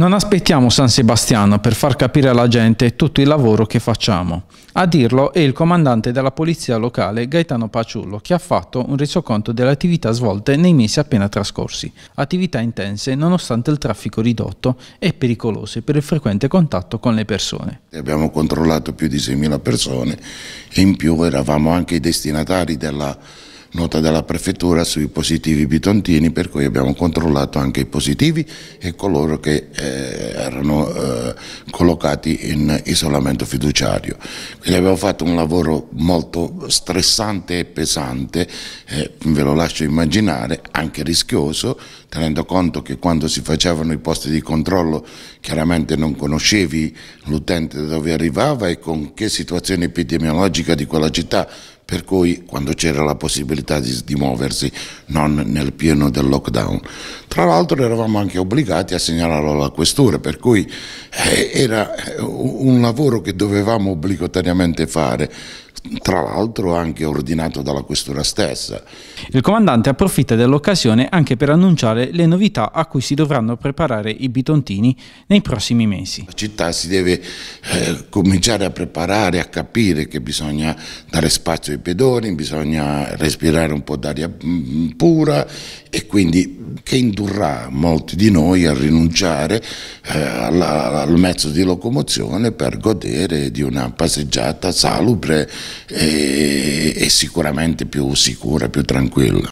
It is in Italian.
Non aspettiamo San Sebastiano per far capire alla gente tutto il lavoro che facciamo. A dirlo è il comandante della polizia locale Gaetano Paciullo che ha fatto un resoconto delle attività svolte nei mesi appena trascorsi. Attività intense nonostante il traffico ridotto e pericolose per il frequente contatto con le persone. Abbiamo controllato più di 6.000 persone e in più eravamo anche i destinatari della nota dalla prefettura sui positivi bitontini per cui abbiamo controllato anche i positivi e coloro che eh, erano eh, collocati in isolamento fiduciario. Quindi abbiamo fatto un lavoro molto stressante e pesante, eh, ve lo lascio immaginare, anche rischioso, tenendo conto che quando si facevano i posti di controllo chiaramente non conoscevi l'utente da dove arrivava e con che situazione epidemiologica di quella città per cui quando c'era la possibilità di, di, muoversi non nel pieno del lockdown. Tra l'altro eravamo anche obbligati a segnalarlo alla questura, per cui eh, era eh, un lavoro che dovevamo obbligatoriamente fare tra l'altro anche ordinato dalla questura stessa. Il comandante approfitta dell'occasione anche per annunciare le novità a cui si dovranno preparare i bitontini nei prossimi mesi. La città si deve eh, cominciare a preparare, a capire che bisogna dare spazio ai pedoni, bisogna respirare un po' d'aria mm, pura e quindi che indurrà molti di noi a rinunciare eh, alla, al mezzo di locomozione per godere di una passeggiata salubre e, e sicuramente più sicura, più tranquilla.